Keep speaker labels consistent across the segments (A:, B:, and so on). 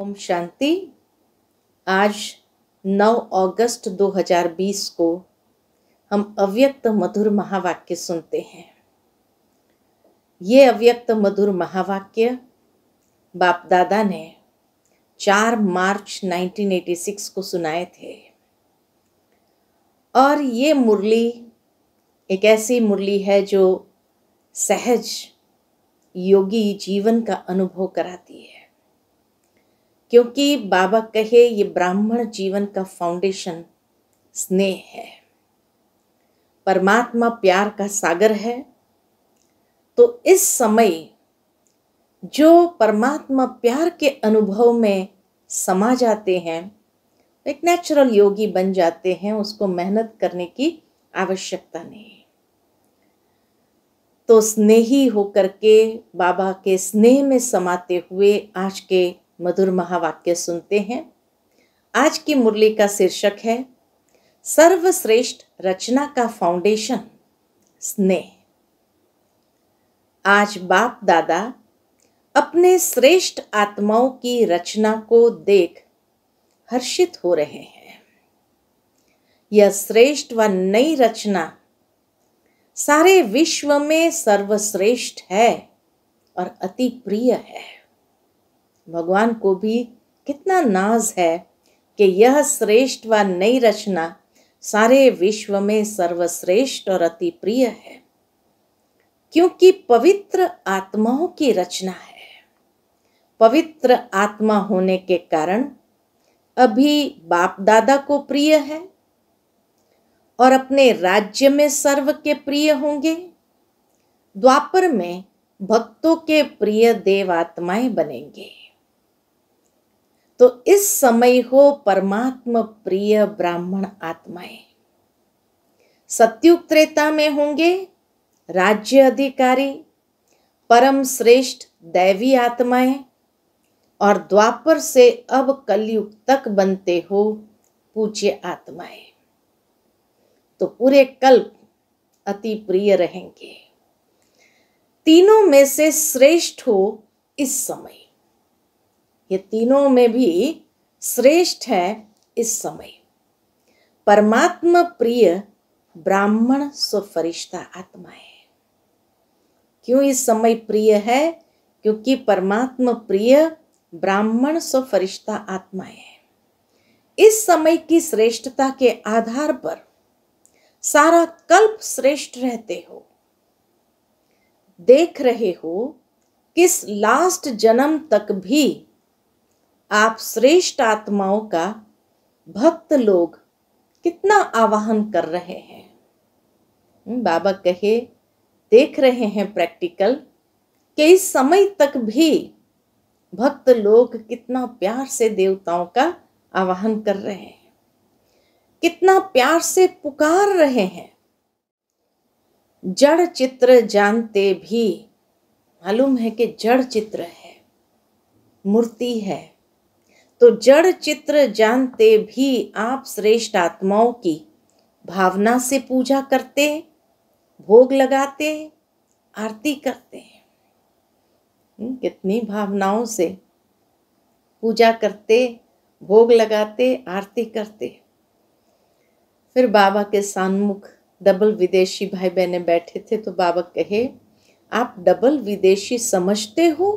A: ओम शांति आज 9 अगस्त 2020 को हम अव्यक्त मधुर महावाक्य सुनते हैं ये अव्यक्त मधुर महावाक्य बाप दादा ने 4 मार्च 1986 को सुनाए थे और ये मुरली एक ऐसी मुरली है जो सहज योगी जीवन का अनुभव कराती है क्योंकि बाबा कहे ये ब्राह्मण जीवन का फाउंडेशन स्नेह है परमात्मा प्यार का सागर है तो इस समय जो परमात्मा प्यार के अनुभव में समा जाते हैं एक नेचुरल योगी बन जाते हैं उसको मेहनत करने की आवश्यकता नहीं तो स्नेही होकर के बाबा के स्नेह में समाते हुए आज के मधुर महावाक्य सुनते हैं आज की मुरली का शीर्षक है सर्वश्रेष्ठ रचना का फाउंडेशन स्नेह आज बाप दादा अपने श्रेष्ठ आत्माओं की रचना को देख हर्षित हो रहे हैं यह श्रेष्ठ व नई रचना सारे विश्व में सर्वश्रेष्ठ है और अति प्रिय है भगवान को भी कितना नाज है कि यह श्रेष्ठ व नई रचना सारे विश्व में सर्वश्रेष्ठ और अति प्रिय है क्योंकि पवित्र आत्माओं की रचना है पवित्र आत्मा होने के कारण अभी बाप दादा को प्रिय है और अपने राज्य में सर्व के प्रिय होंगे द्वापर में भक्तों के प्रिय देव आत्माएं बनेंगे तो इस समय हो परमात्म प्रिय ब्राह्मण आत्माएं सत्युग त्रेता में होंगे राज्य अधिकारी परम श्रेष्ठ दैवी आत्माएं और द्वापर से अब कलयुग तक बनते हो पूज्य आत्माएं तो पूरे कल्प अति प्रिय रहेंगे तीनों में से श्रेष्ठ हो इस समय ये तीनों में भी श्रेष्ठ है इस समय परमात्मा प्रिय ब्राह्मण स्वफरिश्ता आत्मा है क्यों इस समय प्रिय है क्योंकि परमात्मा प्रिय ब्राह्मण स्वफरिश्ता आत्मा है इस समय की श्रेष्ठता के आधार पर सारा कल्प श्रेष्ठ रहते हो देख रहे हो किस लास्ट जन्म तक भी आप श्रेष्ठ आत्माओं का भक्त लोग कितना आवाहन कर रहे हैं हम्म, बाबा कहे देख रहे हैं प्रैक्टिकल कि इस समय तक भी भक्त लोग कितना प्यार से देवताओं का आवाहन कर रहे हैं कितना प्यार से पुकार रहे हैं जड़ चित्र जानते भी मालूम है कि जड़ चित्र है मूर्ति है तो जड़ चित्र जानते भी आप श्रेष्ठ आत्माओं की भावना से पूजा करते हैं भोग लगाते हैं आरती करते हैं हम्म, कितनी भावनाओं से पूजा करते भोग लगाते आरती करते फिर बाबा के सन्मुख डबल विदेशी भाई बहने बैठे थे तो बाबा कहे आप डबल विदेशी समझते हो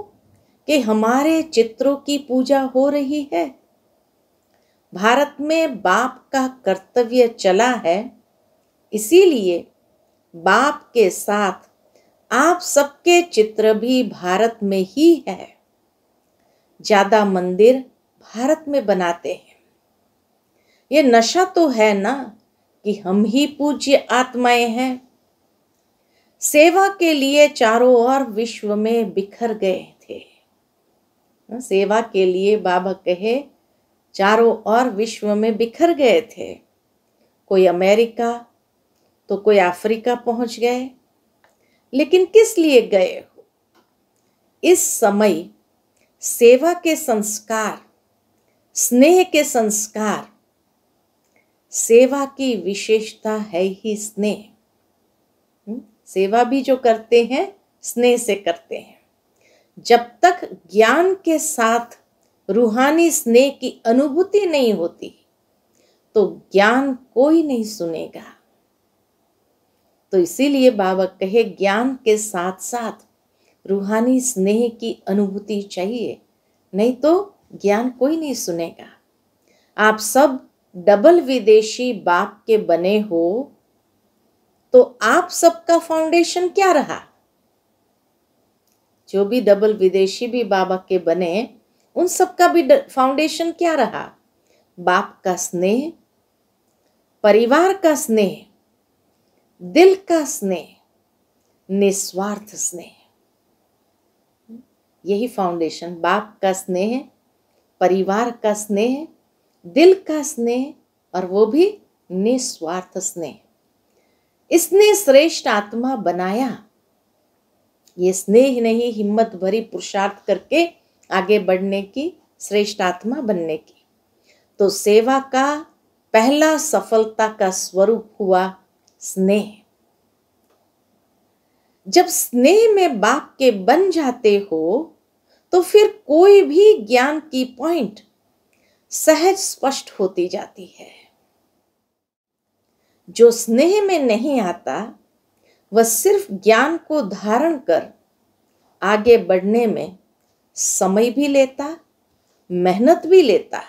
A: कि हमारे चित्रों की पूजा हो रही है भारत में बाप का कर्तव्य चला है इसीलिए बाप के साथ आप सबके चित्र भी भारत में ही है ज़्यादा मंदिर भारत में बनाते हैं ये नशा तो है ना कि हम ही पूज्य आत्माएं हैं सेवा के लिए चारों ओर विश्व में बिखर गए सेवा के लिए बाबा कहे चारों ओर विश्व में बिखर गए थे कोई अमेरिका तो कोई अफ्रीका पहुंच गए लेकिन किस लिए गए हो इस समय सेवा के संस्कार स्नेह के संस्कार सेवा की विशेषता है ही स्नेह हम्म, सेवा भी जो करते हैं स्नेह से करते हैं जब तक ज्ञान के साथ रूहानी स्नेह की अनुभूति नहीं होती तो ज्ञान कोई नहीं सुनेगा तो इसीलिए बाबा कहे ज्ञान के साथ साथ रूहानी स्नेह की अनुभूति चाहिए नहीं तो ज्ञान कोई नहीं सुनेगा आप सब डबल विदेशी बाप के बने हो तो आप सबका फाउंडेशन क्या रहा जो भी डबल विदेशी भी बाबा के बने उन सब का भी फाउंडेशन क्या रहा बाप का स्नेह परिवार का स्नेह दिल का स्नेह निस्वार्थ स्नेह यही फाउंडेशन बाप का स्नेह परिवार का स्नेह दिल का स्नेह और वो भी निस्वार्थ स्नेह इसने श्रेष्ठ आत्मा बनाया ये स्नेह नहीं हिम्मत भरी पुरुषार्थ करके आगे बढ़ने की श्रेष्ठ आत्मा बनने की तो सेवा का पहला सफलता का स्वरूप हुआ स्नेह जब स्नेह में बाप के बन जाते हो तो फिर कोई भी ज्ञान की पॉइंट सहज स्पष्ट होती जाती है जो स्नेह में नहीं आता वह सिर्फ ज्ञान को धारण कर आगे बढ़ने में समय भी लेता मेहनत भी लेता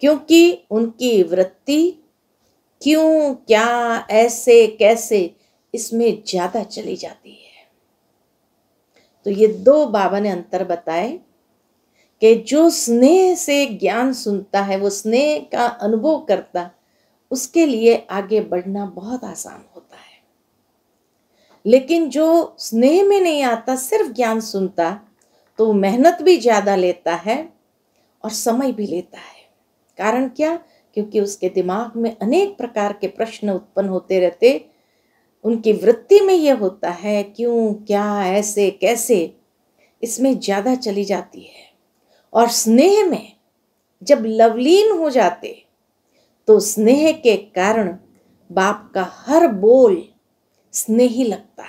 A: क्योंकि उनकी वृत्ति क्यों क्या ऐसे कैसे इसमें ज़्यादा चली जाती है तो ये दो बाबा ने अंतर बताए कि जो स्नेह से ज्ञान सुनता है वो स्नेह का अनुभव करता उसके लिए आगे बढ़ना बहुत आसान होता लेकिन जो स्नेह में नहीं आता सिर्फ ज्ञान सुनता तो मेहनत भी ज़्यादा लेता है और समय भी लेता है कारण क्या क्योंकि उसके दिमाग में अनेक प्रकार के प्रश्न उत्पन्न होते रहते उनकी वृत्ति में ये होता है क्यों क्या ऐसे कैसे इसमें ज़्यादा चली जाती है और स्नेह में जब लवलीन हो जाते तो स्नेह के कारण बाप का हर बोल स्नेही लगता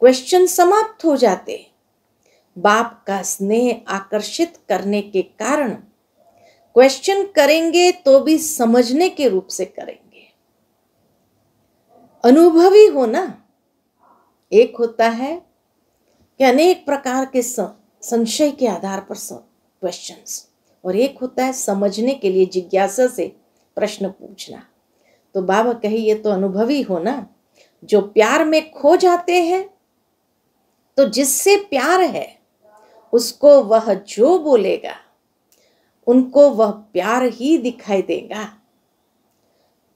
A: क्वेश्चन समाप्त हो जाते बाप का स्नेह आकर्षित करने के कारण क्वेश्चन करेंगे तो भी समझने के रूप से करेंगे अनुभवी होना एक होता है कि अनेक प्रकार के संशय के आधार पर क्वेश्चंस और एक होता है समझने के लिए जिज्ञासा से प्रश्न पूछना तो बाबा कहे ये तो अनुभवी होना जो प्यार में खो जाते हैं तो जिससे प्यार है उसको वह जो बोलेगा उनको वह प्यार ही दिखाई देगा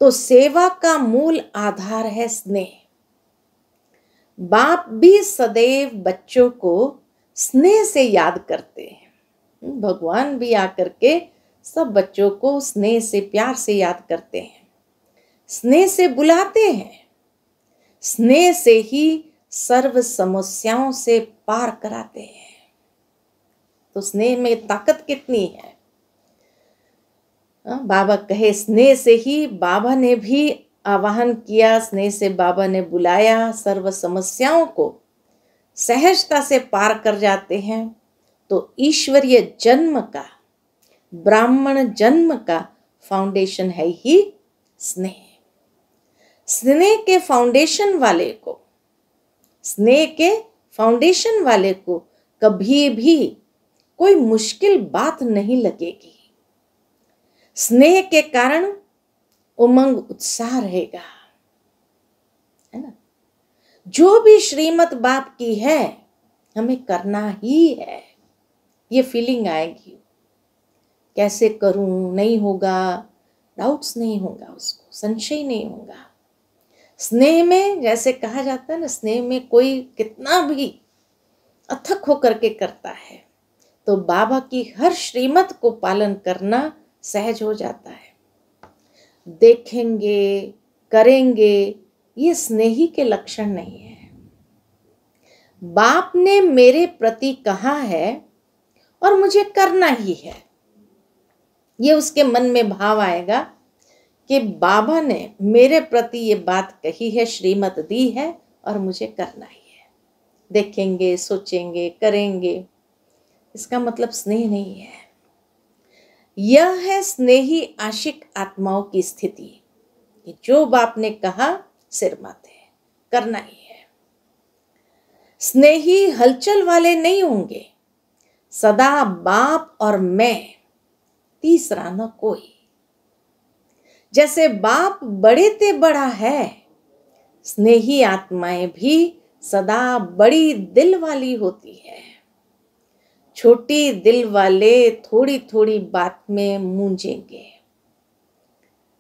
A: तो सेवा का मूल आधार है स्नेह बाप भी सदैव बच्चों को स्नेह से याद करते हैं भगवान भी आकर के सब बच्चों को स्नेह से प्यार से याद करते हैं स्नेह से बुलाते हैं स्नेह से ही सर्व समस्याओं से पार कराते हैं तो स्नेह में ताकत कितनी है हाँ, बाबा कहे स्नेह से ही बाबा ने भी आवाहन किया स्नेह से बाबा ने बुलाया सर्व समस्याओं को सहजता से पार कर जाते हैं तो ईश्वरीय जन्म का ब्राह्मण जन्म का फाउंडेशन है ही स्नेह स्नेह के फाउंडेशन वाले को स्नेह के फाउंडेशन वाले को कभी भी कोई मुश्किल बात नहीं लगेगी स्नेह के कारण उमंग उत्साह रहेगा है ना जो भी श्रीमत बाप की है हमें करना ही है ये फीलिंग आएगी कैसे करूं नहीं होगा डाउट्स नहीं होगा उसको संशय नहीं होगा स्नेह में जैसे कहा जाता है ना स्नेह में कोई कितना भी अथक होकर के करता है तो बाबा की हर श्रीमत को पालन करना सहज हो जाता है देखेंगे करेंगे ये स्नेही के लक्षण नहीं है बाप ने मेरे प्रति कहा है और मुझे करना ही है ये उसके मन में भाव आएगा कि बाबा ने मेरे प्रति ये बात कही है श्रीमत दी है और मुझे करना ही है देखेंगे सोचेंगे करेंगे इसका मतलब स्नेह नहीं है यह है स्नेही आशिक आत्माओं की स्थिति कि जो बाप ने कहा सिर माते करना ही है स्नेही हलचल वाले नहीं होंगे सदा बाप और मैं तीसरा न कोई जैसे बाप बड़े ते बड़ा है स्नेही आत्माएं भी सदा बड़ी दिल वाली होती है छोटी दिल वाले थोड़ी थोड़ी बात में मूंझेंगे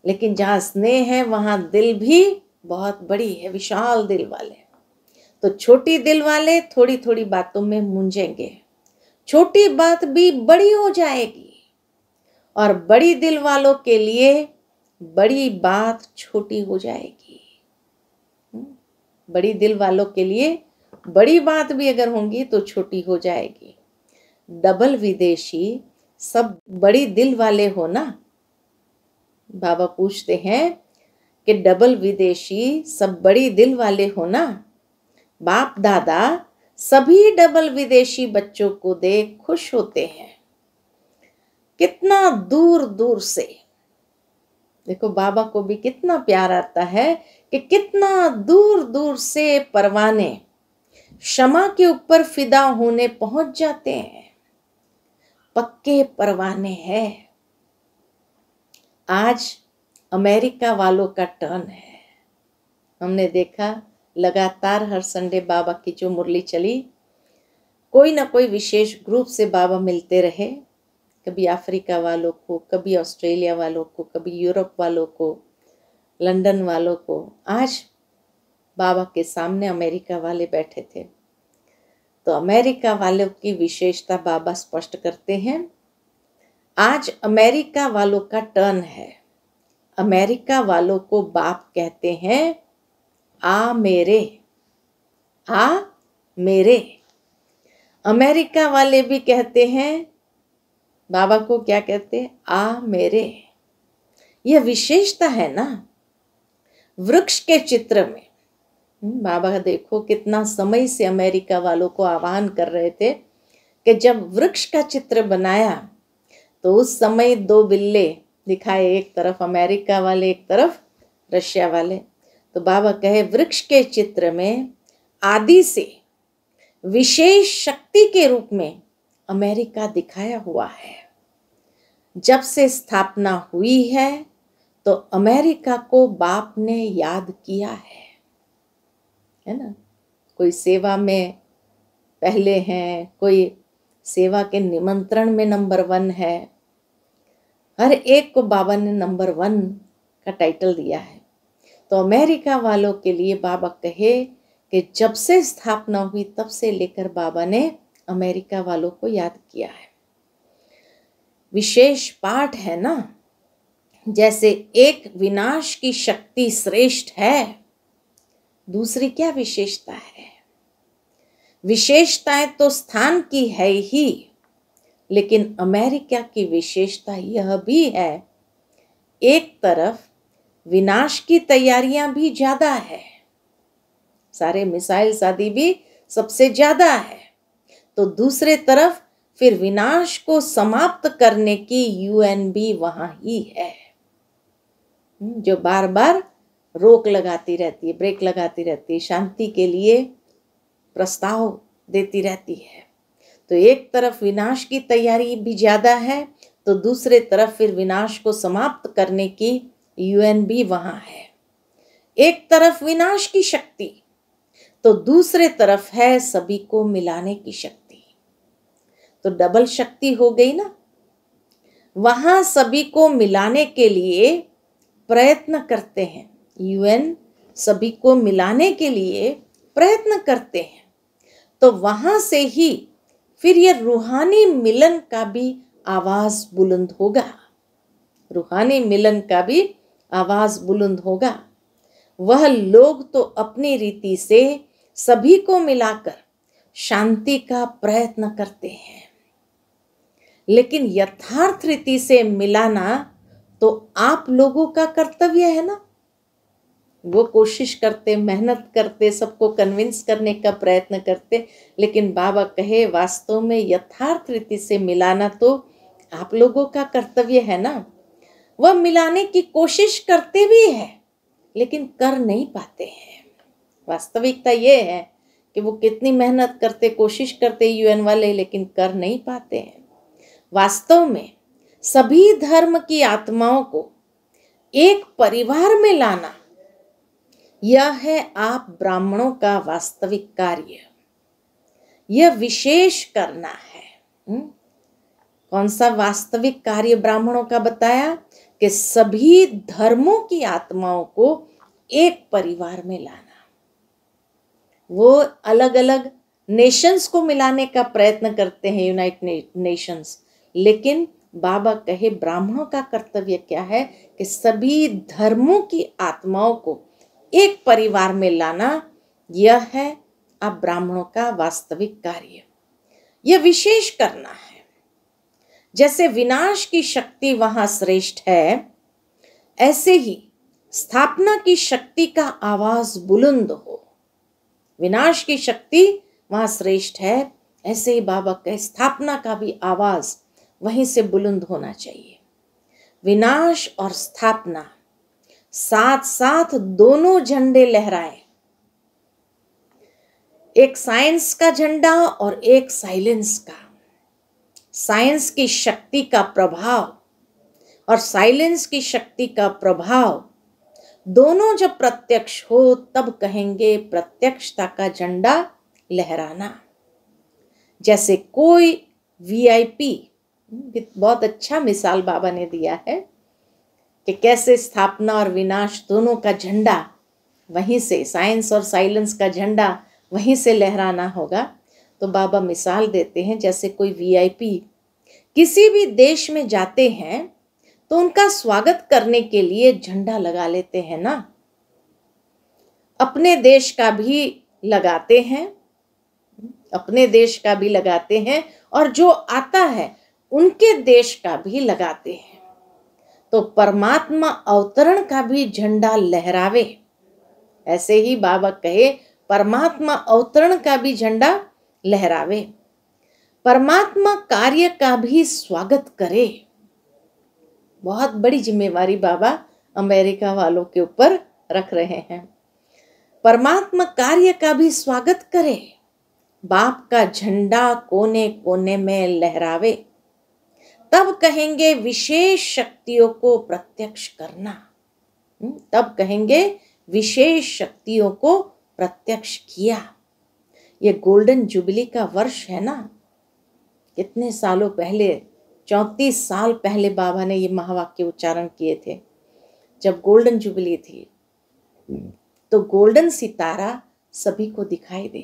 A: लेकिन जहां स्नेह है वहां दिल भी बहुत बड़ी है विशाल दिल वाले तो छोटी दिल वाले थोड़ी थोड़ी बातों में मूंझेंगे छोटी बात भी बड़ी हो जाएगी और बड़ी दिल वालों के लिए बड़ी बात छोटी हो जाएगी हम्म, बड़ी दिल वालों के लिए बड़ी बात भी अगर होंगी तो छोटी हो जाएगी डबल विदेशी सब बड़ी दिल वाले हो ना बाबा पूछते हैं कि डबल विदेशी सब बड़ी दिल वाले हो ना बाप दादा सभी डबल विदेशी बच्चों को देख खुश होते हैं कितना दूर दूर से देखो बाबा को भी कितना प्यार आता है कि कितना दूर दूर से परवाने क्षमा के ऊपर फिदा होने पहुंच जाते हैं पक्के परवाने हैं आज अमेरिका वालों का टर्न है हमने देखा लगातार हर संडे बाबा की जो मुरली चली कोई ना कोई विशेष ग्रुप से बाबा मिलते रहे कभी अफ्रीका वालों को कभी ऑस्ट्रेलिया वालों को कभी यूरोप वालों को लंदन वालों को आज बाबा के सामने अमेरिका वाले बैठे थे तो अमेरिका वालों की विशेषता बाबा स्पष्ट करते हैं आज अमेरिका वालों का टर्न है अमेरिका वालों को बाप कहते हैं आ मेरे आ मेरे अमेरिका वाले भी कहते हैं बाबा को क्या कहते आ मेरे यह विशेषता है ना वृक्ष के चित्र में हम्म, बाबा देखो कितना समय से अमेरिका वालों को आह्वान कर रहे थे कि जब वृक्ष का चित्र बनाया तो उस समय दो बिल्ले दिखाए एक तरफ अमेरिका वाले एक तरफ रशिया वाले तो बाबा कहे वृक्ष के चित्र में आदि से विशेष शक्ति के रूप में अमेरिका दिखाया हुआ है जब से स्थापना हुई है तो अमेरिका को बाप ने याद किया है है ना कोई सेवा में पहले हैं कोई सेवा के निमंत्रण में नंबर वन है हर एक को बाबा ने नंबर वन का टाइटल दिया है तो अमेरिका वालों के लिए बाबा कहे कि जब से स्थापना हुई तब से लेकर बाबा ने अमेरिका वालों को याद किया है विशेष पाठ है ना जैसे एक विनाश की शक्ति श्रेष्ठ है दूसरी क्या विशेषता है विशेषताएं तो स्थान की है ही लेकिन अमेरिका की विशेषता यह भी है एक तरफ विनाश की तैयारियां भी ज़्यादा है सारे मिसाइल शादी भी सबसे ज़्यादा है तो दूसरे तरफ फिर विनाश को समाप्त करने की यूएन भी वहां ही है हम्म, जो बार बार रोक लगाती रहती है ब्रेक लगाती रहती है शांति के लिए प्रस्ताव देती रहती है तो एक तरफ विनाश की तैयारी भी ज़्यादा है तो दूसरे तरफ फिर विनाश को समाप्त करने की यूएन भी वहां है एक तरफ विनाश की शक्ति तो दूसरे तरफ है सभी को मिलाने की शक्ति तो डबल शक्ति हो गई ना वहाँ सभी को मिलाने के लिए प्रयत्न करते हैं यूएन सभी को मिलाने के लिए प्रयत्न करते हैं तो वहाँ से ही फिर ये रूहानी मिलन का भी आवाज़ बुलंद होगा रूहानी मिलन का भी आवाज़ बुलंद होगा वह लोग तो अपनी रीति से सभी को मिलाकर शांति का प्रयत्न करते हैं लेकिन यथार्थ रीति से मिलाना तो आप लोगों का कर्तव्य है ना वो कोशिश करते मेहनत करते सबको कन्विंस करने का प्रयत्न करते लेकिन बाबा कहे वास्तव में यथार्थ रीति से मिलाना तो आप लोगों का कर्तव्य है ना वह मिलाने की कोशिश करते भी है लेकिन कर नहीं पाते हैं वास्तविकता ये है कि वो कितनी मेहनत करते कोशिश करते यूएन वाले लेकिन कर नहीं पाते हैं वास्तव में सभी धर्म की आत्माओं को एक परिवार में लाना यह है आप ब्राह्मणों का वास्तविक कार्य यह विशेष करना है हुँ? हम्म? कौन सा वास्तविक कार्य ब्राह्मणों का बताया कि सभी धर्मों की आत्माओं को एक परिवार में लाना वो अलग अलग नेशंस को मिलाने का प्रयत्न करते हैं यूनाइटेड नेशंस लेकिन बाबा कहे ब्राह्मणों का कर्तव्य क्या है कि सभी धर्मों की आत्माओं को एक परिवार में लाना यह है अब ब्राह्मणों का वास्तविक कार्य यह विशेष करना है जैसे विनाश की शक्ति वहां श्रेष्ठ है ऐसे ही स्थापना की शक्ति का आवाज बुलंद हो विनाश की शक्ति वहां श्रेष्ठ है ऐसे ही बाबा कहे स्थापना का भी आवाज़ वहीं से बुलंद होना चाहिए विनाश और स्थापना साथ साथ दोनों झंडे लहराए एक साइंस का झंडा और एक साइलेंस का साइंस की शक्ति का प्रभाव और साइलेंस की शक्ति का प्रभाव दोनों जब प्रत्यक्ष हो तब कहेंगे प्रत्यक्षता का झंडा लहराना जैसे कोई वीआईपी बहुत अच्छा मिसाल बाबा ने दिया है कि कैसे स्थापना और विनाश दोनों का झंडा वहीं से साइंस और साइलेंस का झंडा वहीं से लहराना होगा तो बाबा मिसाल देते हैं जैसे कोई वीआईपी किसी भी देश में जाते हैं तो उनका स्वागत करने के लिए झंडा लगा लेते हैं ना अपने देश का भी लगाते हैं अपने देश का भी लगाते हैं और जो आता है उनके देश का भी लगाते हैं तो परमात्मा अवतरण का भी झंडा लहरावे ऐसे ही बाबा कहे परमात्मा अवतरण का भी झंडा लहरावे परमात्मा कार्य का भी स्वागत करे बहुत बड़ी जिम्मेवारी बाबा अमेरिका वालों के ऊपर रख रहे हैं परमात्मा कार्य का भी स्वागत करे बाप का झंडा कोने कोने में लहरावे तब कहेंगे विशेष शक्तियों को प्रत्यक्ष करना हम्म, तब कहेंगे विशेष शक्तियों को प्रत्यक्ष किया ये गोल्डन जुबली का वर्ष है ना कितने सालों पहले चौंतीस साल पहले बाबा ने ये महावाक्य उच्चारण किए थे जब गोल्डन जुबली थी तो गोल्डन सितारा सभी को दिखाई दे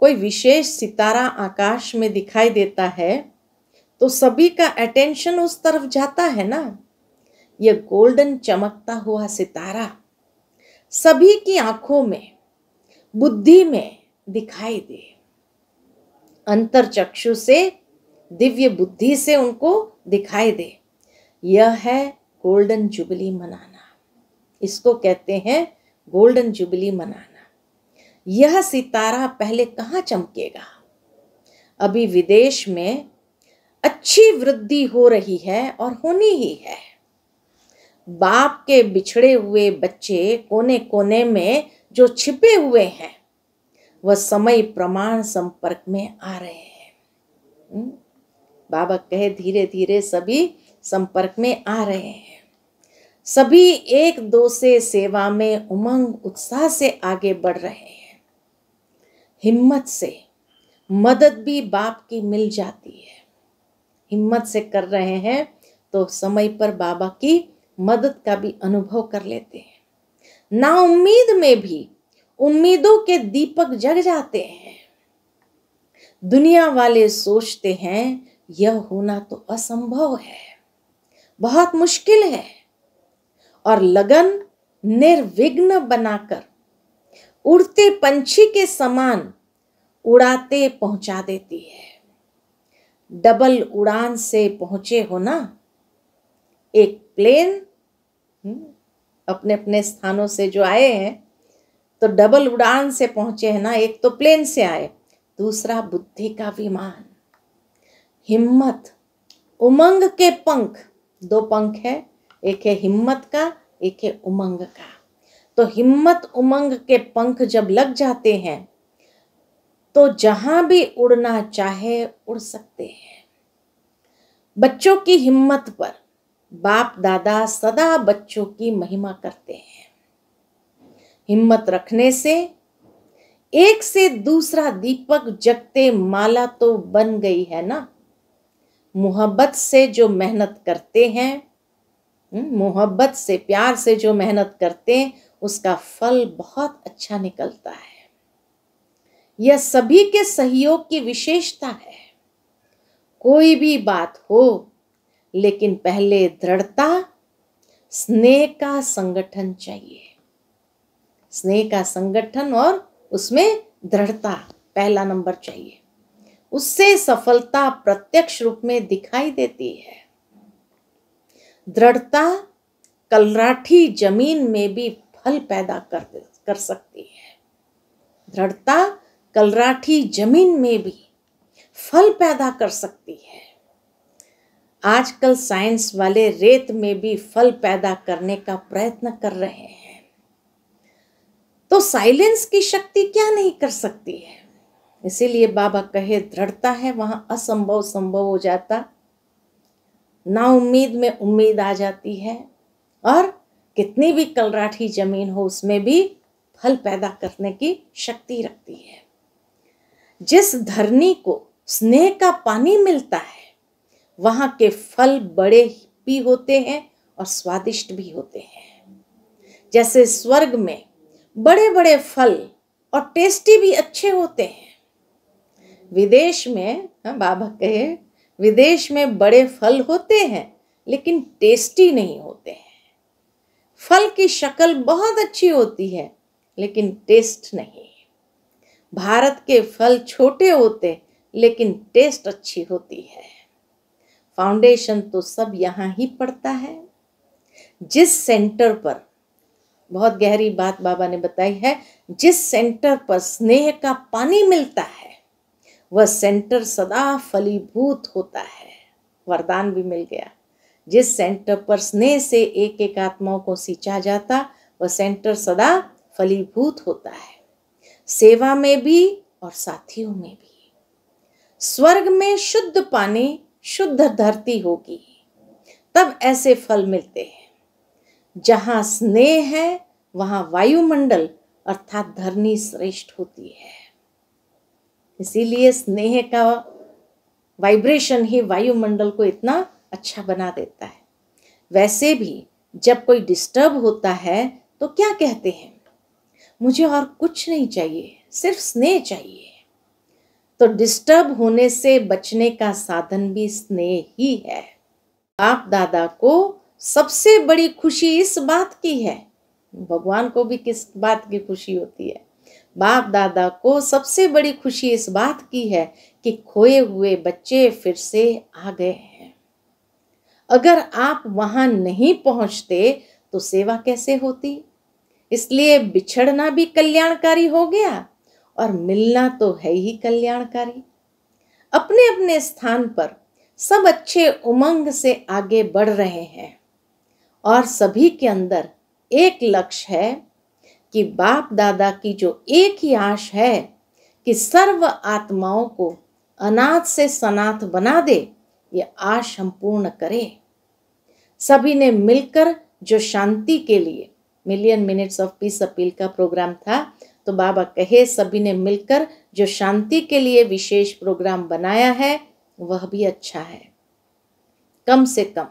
A: कोई विशेष सितारा आकाश में दिखाई देता है तो सभी का अटेंशन उस तरफ जाता है ना यह गोल्डन चमकता हुआ सितारा सभी की आंखों में बुद्धि में दिखाई दे अंतर चक्षु से दिव्य बुद्धि से उनको दिखाई दे यह है गोल्डन जुबली मनाना इसको कहते हैं गोल्डन जुबली मनाना यह सितारा पहले कहाँ चमकेगा अभी विदेश में अच्छी वृद्धि हो रही है और होनी ही है बाप के बिछड़े हुए बच्चे कोने कोने में जो छिपे हुए हैं वह समय प्रमाण संपर्क में आ रहे हैं हम्म? बाबा कहे धीरे धीरे सभी संपर्क में आ रहे हैं सभी एक दो से सेवा में उमंग उत्साह से आगे बढ़ रहे हैं हिम्मत से मदद भी बाप की मिल जाती है हिम्मत से कर रहे हैं तो समय पर बाबा की मदद का भी अनुभव कर लेते हैं ना उम्मीद में भी उम्मीदों के दीपक जग जाते हैं दुनिया वाले सोचते हैं यह होना तो असंभव है बहुत मुश्किल है और लगन निर्विघ्न बनाकर उड़ते पंछी के समान उड़ाते पहुंचा देती है डबल उड़ान से पहुंचे हो ना एक प्लेन हम्म, अपने अपने स्थानों से जो आए हैं तो डबल उड़ान से पहुंचे हैं ना एक तो प्लेन से आए दूसरा बुद्धि का विमान हिम्मत उमंग के पंख दो पंख है एक है हिम्मत का एक है उमंग का तो हिम्मत उमंग के पंख जब लग जाते हैं तो जहाँ भी उड़ना चाहे उड़ सकते हैं बच्चों की हिम्मत पर बाप दादा सदा बच्चों की महिमा करते हैं हिम्मत रखने से एक से दूसरा दीपक जगते माला तो बन गई है ना मोहब्बत से जो मेहनत करते हैं हम्म, मोहब्बत से प्यार से जो मेहनत करते हैं उसका फल बहुत अच्छा निकलता है यह सभी के सहयोग की विशेषता है कोई भी बात हो लेकिन पहले दृढ़ता स्नेह का संगठन चाहिए स्नेह का संगठन और उसमें दृढ़ता पहला नंबर चाहिए उससे सफलता प्रत्यक्ष रूप में दिखाई देती है दृढ़ता कलराठी जमीन में भी फल पैदा कर कर सकती है दृढ़ता कलराठी जमीन में भी फल पैदा कर सकती है आजकल साइंस वाले रेत में भी फल पैदा करने का प्रयत्न कर रहे हैं तो साइलेंस की शक्ति क्या नहीं कर सकती है इसीलिए बाबा कहे दृढ़ता है वहां असंभव संभव हो जाता ना उम्मीद में उम्मीद आ जाती है और कितनी भी कलराठी जमीन हो उसमें भी फल पैदा करने की शक्ति रखती है जिस धरनी को स्नेह का पानी मिलता है वहाँ के फल बड़े भी होते हैं और स्वादिष्ट भी होते हैं जैसे स्वर्ग में बड़े बड़े फल और टेस्टी भी अच्छे होते हैं विदेश में हाँ, बाबा कहे विदेश में बड़े फल होते हैं लेकिन टेस्टी नहीं होते हैं फल की शक्ल बहुत अच्छी होती है लेकिन टेस्ट नहीं भारत के फल छोटे होते लेकिन टेस्ट अच्छी होती है फाउंडेशन तो सब यहाँ ही पड़ता है जिस सेंटर पर बहुत गहरी बात बाबा ने बताई है जिस सेंटर पर स्नेह का पानी मिलता है वह सेंटर सदा फलीभूत होता है वरदान भी मिल गया जिस सेंटर पर स्नेह से एक एक आत्माओं को सींचा जाता वह सेंटर सदा फलीभूत होता है सेवा में भी और साथियों में भी स्वर्ग में शुद्ध पानी शुद्ध धरती होगी तब ऐसे फल मिलते हैं जहाँ स्नेह है वहाँ वायुमंडल अर्थात धरनी श्रेष्ठ होती है इसीलिए स्नेह का वाइब्रेशन ही वायुमंडल को इतना अच्छा बना देता है वैसे भी जब कोई डिस्टर्ब होता है तो क्या कहते हैं मुझे और कुछ नहीं चाहिए सिर्फ स्नेह चाहिए तो डिस्टर्ब होने से बचने का साधन भी स्नेह ही है बाप दादा को सबसे बड़ी खुशी इस बात की है भगवान को भी किस बात की खुशी होती है बाप दादा को सबसे बड़ी खुशी इस बात की है कि खोए हुए बच्चे फिर से आ गए हैं अगर आप वहाँ नहीं पहुँचते तो सेवा कैसे होती इसलिए बिछड़ना भी कल्याणकारी हो गया और मिलना तो है ही कल्याणकारी अपने अपने स्थान पर सब अच्छे उमंग से आगे बढ़ रहे हैं और सभी के अंदर एक लक्ष्य है कि बाप दादा की जो एक ही आश है कि सर्व आत्माओं को अनाथ से सनाथ बना दे ये आश हम पूर्ण करें सभी ने मिलकर जो शांति के लिए million minutes of peace appeal का प्रोग्राम था तो बाबा कहे सभी ने मिलकर जो शांति के लिए विशेष प्रोग्राम बनाया है वह भी अच्छा है कम से कम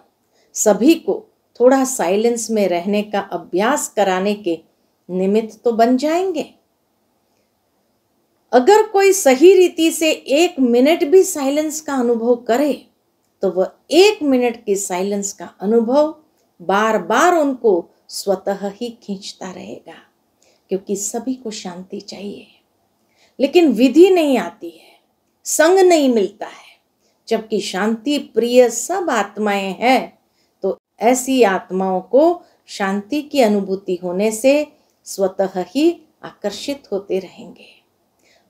A: सभी को थोड़ा साइलेंस में रहने का अभ्यास कराने के निमित्त तो बन जाएंगे अगर कोई सही रीति से एक मिनट भी साइलेंस का अनुभव करे तो वह एक मिनट के साइलेंस का अनुभव बार बार उनको स्वतः ही खींचता रहेगा क्योंकि सभी को शांति चाहिए लेकिन विधि नहीं आती है संग नहीं मिलता है जबकि शांति प्रिय सब आत्माएं हैं तो ऐसी आत्माओं को शांति की अनुभूति होने से स्वतः ही आकर्षित होते रहेंगे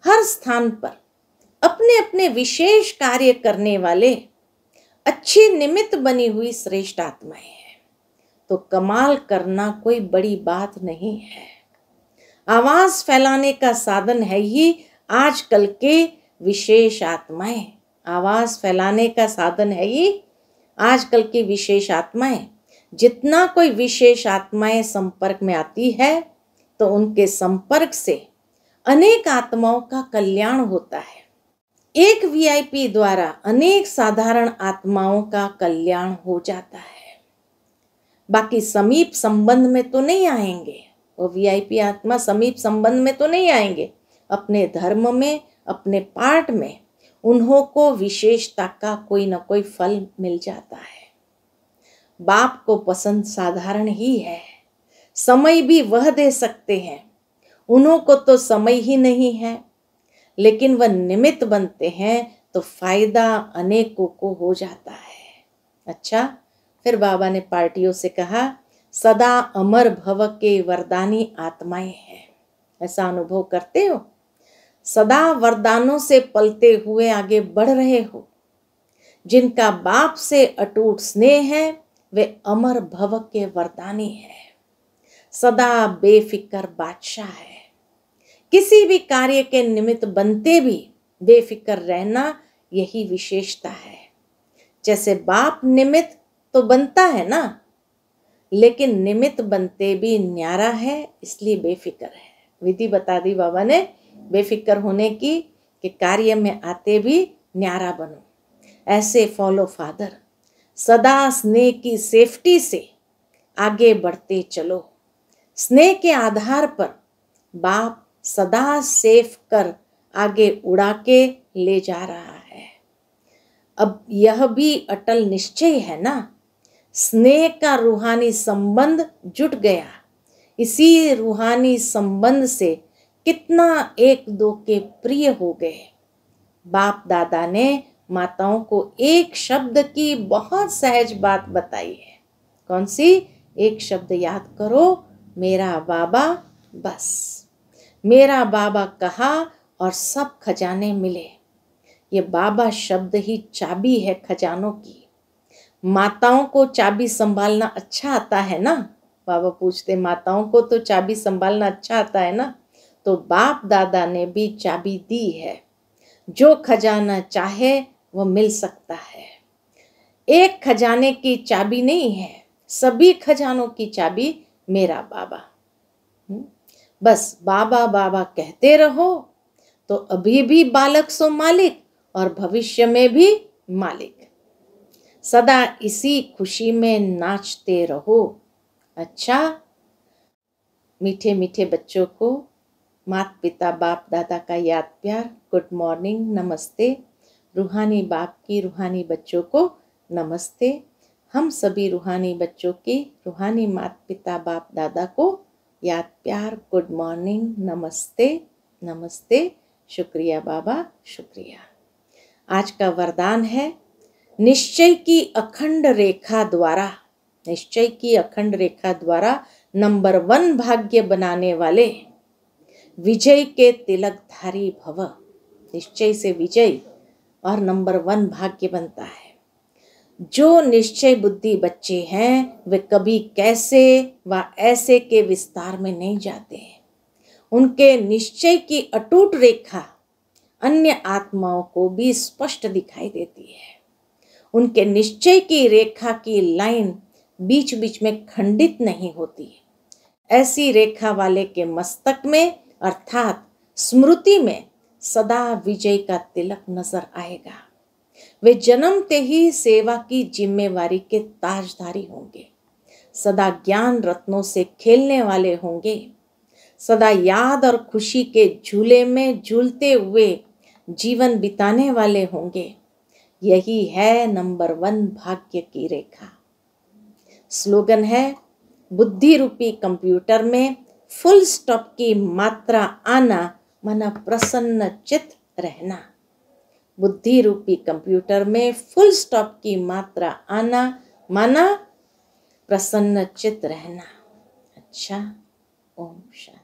A: हर स्थान पर अपने अपने विशेष कार्य करने वाले अच्छी निमित्त बनी हुई श्रेष्ठ आत्माएं हैं तो कमाल करना कोई बड़ी बात नहीं है आवाज फैलाने का साधन है ये आजकल के विशेष आत्माएं आवाज फैलाने का साधन है ये आजकल की विशेष आत्माएं जितना कोई विशेष आत्माएं संपर्क में आती है तो उनके संपर्क से अनेक आत्माओं का कल्याण होता है एक वीआईपी द्वारा अनेक साधारण आत्माओं का कल्याण हो जाता है बाकी समीप संबंध में तो नहीं आएंगे वो वीआईपी आत्मा समीप संबंध में तो नहीं आएंगे अपने धर्म में अपने पाठ में उन्हों को विशेषता का कोई ना कोई फल मिल जाता है बाप को पसंद साधारण ही है समय भी वह दे सकते हैं उन्हों को तो समय ही नहीं है लेकिन वह निमित्त बनते हैं तो फायदा अनेकों को हो जाता है अच्छा फिर बाबा ने पार्टियों से कहा सदा अमर भव के वरदानी आत्माएं हैं ऐसा अनुभव करते हो सदा वरदानों से पलते हुए आगे बढ़ रहे हो जिनका बाप से अटूट स्नेह है वे अमर भव के वरदानी है सदा बेफिक्र बादशाह है किसी भी कार्य के निमित्त बनते भी बेफिक्र रहना यही विशेषता है जैसे बाप निमित्त तो बनता है ना लेकिन निमित्त बनते भी न्यारा है इसलिए बेफिक्र है विधि बता दी बाबा ने बेफिक्र होने की कि कार्य में आते भी न्यारा बनो ऐसे फॉलो फादर सदा स्नेह की सेफ्टी से आगे बढ़ते चलो स्नेह के आधार पर बाप सदा सेफ कर आगे उड़ा के ले जा रहा है अब यह भी अटल निश्चय है ना स्नेह का रूहानी संबंध जुट गया इसी रूहानी संबंध से कितना एक दो के प्रिय हो गए बाप दादा ने माताओं को एक शब्द की बहुत सहज बात बताई है कौन सी एक शब्द याद करो मेरा बाबा बस मेरा बाबा कहा और सब खजाने मिले ये बाबा शब्द ही चाबी है खजानों की माताओं को चाबी संभालना अच्छा आता है ना बाबा पूछते माताओं को तो चाबी संभालना अच्छा आता है ना तो बाप दादा ने भी चाबी दी है जो खजाना चाहे वो मिल सकता है एक खजाने की चाबी नहीं है सभी खजानों की चाबी मेरा बाबा हम्म? बस बाबा बाबा कहते रहो तो अभी भी बालक सो मालिक और भविष्य में भी मालिक सदा इसी खुशी में नाचते रहो अच्छा मीठे मीठे बच्चों को मात पिता बाप दादा का याद प्यार गुड मॉर्निंग नमस्ते रूहानी बाप की रूहानी बच्चों को नमस्ते हम सभी रूहानी बच्चों की रूहानी मात पिता बाप दादा को याद प्यार गुड मॉर्निंग नमस्ते नमस्ते शुक्रिया बाबा शुक्रिया आज का वरदान है निश्चय की अखंड रेखा द्वारा निश्चय की अखंड रेखा द्वारा नंबर वन भाग्य बनाने वाले विजय के तिलकधारी भव निश्चय से विजय और नंबर वन भाग्य बनता है जो निश्चय बुद्धि बच्चे हैं वे कभी कैसे व ऐसे के विस्तार में नहीं जाते हैं उनके निश्चय की अटूट रेखा अन्य आत्माओं को भी स्पष्ट दिखाई देती है उनके निश्चय की रेखा की लाइन बीच बीच में खंडित नहीं होती है ऐसी रेखा वाले के मस्तक में अर्थात स्मृति में सदा विजय का तिलक नजर आएगा वे जन्मते ही सेवा की जिम्मेवारी के ताजधारी होंगे सदा ज्ञान रत्नों से खेलने वाले होंगे सदा याद और खुशी के झूले में झूलते हुए जीवन बिताने वाले होंगे यही है नंबर वन भाग्य की रेखा स्लोगन है बुद्धि रूपी कंप्यूटर में फुल स्टॉप की मात्रा आना मना प्रसन्न चित रहना बुद्धि रूपी कंप्यूटर में फुल स्टॉप की मात्रा आना माना प्रसन्न चित रहना अच्छा ओम शांति